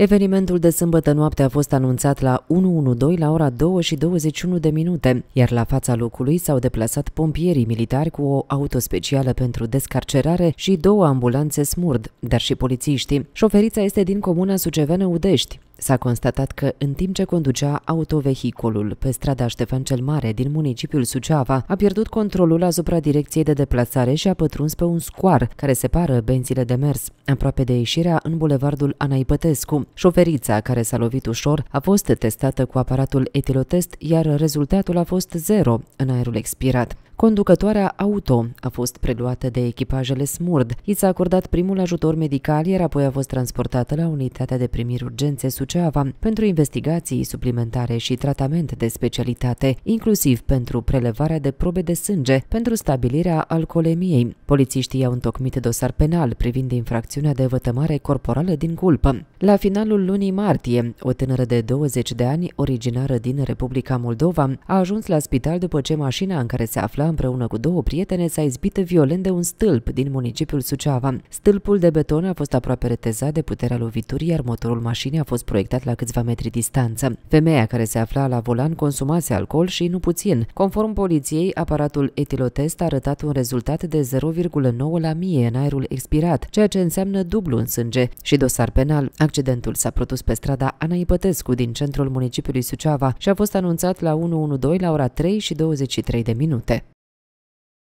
Evenimentul de sâmbătă noapte a fost anunțat la 112 la ora 2 și 21 de minute, iar la fața locului s-au deplasat pompierii militari cu o auto specială pentru descarcerare și două ambulanțe smurd, dar și polițiștii. Șoferița este din comuna Suceveană Udești. S-a constatat că în timp ce conducea autovehiculul pe strada Ștefan cel Mare din municipiul Suceava, a pierdut controlul asupra direcției de deplasare și a pătruns pe un scoar care separă benzile de mers, aproape de ieșirea în bulevardul Anaipătescu. Șoferița, care s-a lovit ușor, a fost testată cu aparatul etilotest, iar rezultatul a fost zero în aerul expirat. Conducătoarea auto a fost preluată de echipajele Smurd. I s-a acordat primul ajutor medical, iar apoi a fost transportată la unitatea de primiri urgențe Suceava pentru investigații suplimentare și tratament de specialitate, inclusiv pentru prelevarea de probe de sânge pentru stabilirea alcoolemiei. Polițiștii au întocmit dosar penal privind infracțiunea de vătămare corporală din culpă. La finalul lunii martie, o tânără de 20 de ani, originară din Republica Moldova, a ajuns la spital după ce mașina în care se afla împreună cu două prietene s-a izbit violent de un stâlp din municipiul Suceava. Stâlpul de beton a fost aproape retezat de puterea loviturii, iar motorul mașinii a fost proiectat la câțiva metri distanță. Femeia care se afla la volan consumase alcool și nu puțin. Conform poliției, aparatul etilotest a arătat un rezultat de 0,9 la mie în aerul expirat, ceea ce înseamnă dublu în sânge și dosar penal. Accidentul s-a produs pe strada Ana Ipătescu din centrul municipiului Suceava și a fost anunțat la 112 la ora 3 și 23 de minute.